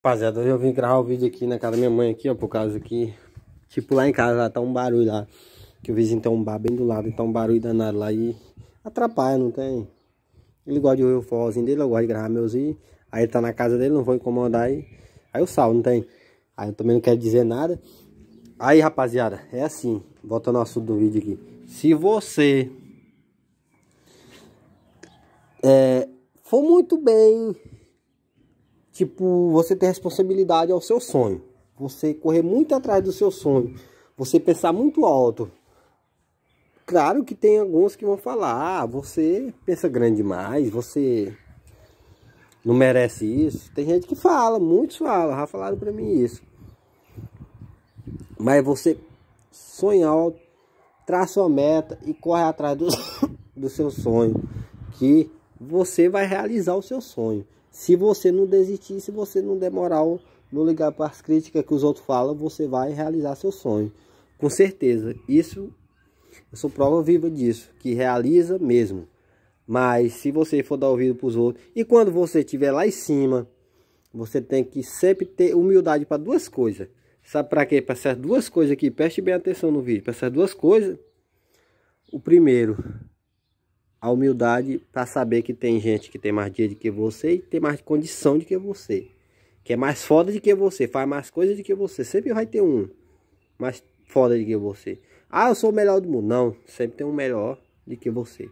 Rapaziada, hoje eu vim gravar o um vídeo aqui na casa da minha mãe aqui, ó, por causa que, tipo, lá em casa lá, tá um barulho lá, que o vizinho tem um bar bem do lado, então tá um barulho danado lá e atrapalha, não tem? Ele gosta de ouvir o forrozinho dele, eu gosto de gravar meus e aí ele tá na casa dele, não vou incomodar e aí eu salvo, não tem? Aí eu também não quero dizer nada. Aí, rapaziada, é assim, voltando ao assunto do vídeo aqui, se você é, for muito bem tipo, você ter responsabilidade ao seu sonho. Você correr muito atrás do seu sonho. Você pensar muito alto. Claro que tem alguns que vão falar, ah, você pensa grande demais, você não merece isso. Tem gente que fala, muitos falam, já falaram para mim isso. Mas você sonha alto, traz sua meta e corre atrás do, do seu sonho. Que você vai realizar o seu sonho. Se você não desistir, se você não demorar, não ligar para as críticas que os outros falam, você vai realizar seu sonho. Com certeza. Isso, eu sou prova viva disso, que realiza mesmo. Mas se você for dar ouvido para os outros, e quando você estiver lá em cima, você tem que sempre ter humildade para duas coisas. Sabe para quê? Para essas duas coisas aqui. Preste bem atenção no vídeo. Para essas duas coisas. O primeiro, a humildade para saber que tem gente que tem mais dia do que você e tem mais condição do que você. Que é mais foda do que você, faz mais coisas do que você. Sempre vai ter um mais foda do que você. Ah, eu sou o melhor do mundo. Não, sempre tem um melhor do que você.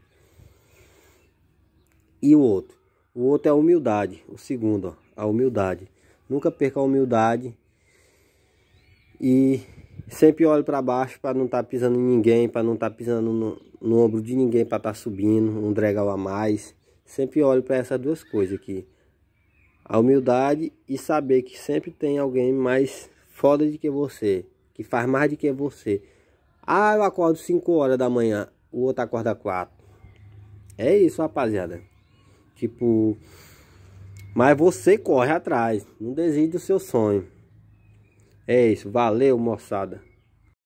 E o outro? O outro é a humildade. O segundo, ó, a humildade. Nunca perca a humildade. E Sempre olho para baixo para não estar tá pisando em ninguém, para não estar tá pisando no, no, ombro de ninguém para estar tá subindo, um dregal a mais. Sempre olho para essas duas coisas aqui. A humildade e saber que sempre tem alguém mais foda de que você, que faz mais de que você. Ah, eu acordo 5 horas da manhã, o outro acorda 4. É isso, rapaziada. Tipo, mas você corre atrás, não desiste do seu sonho. É isso, valeu moçada.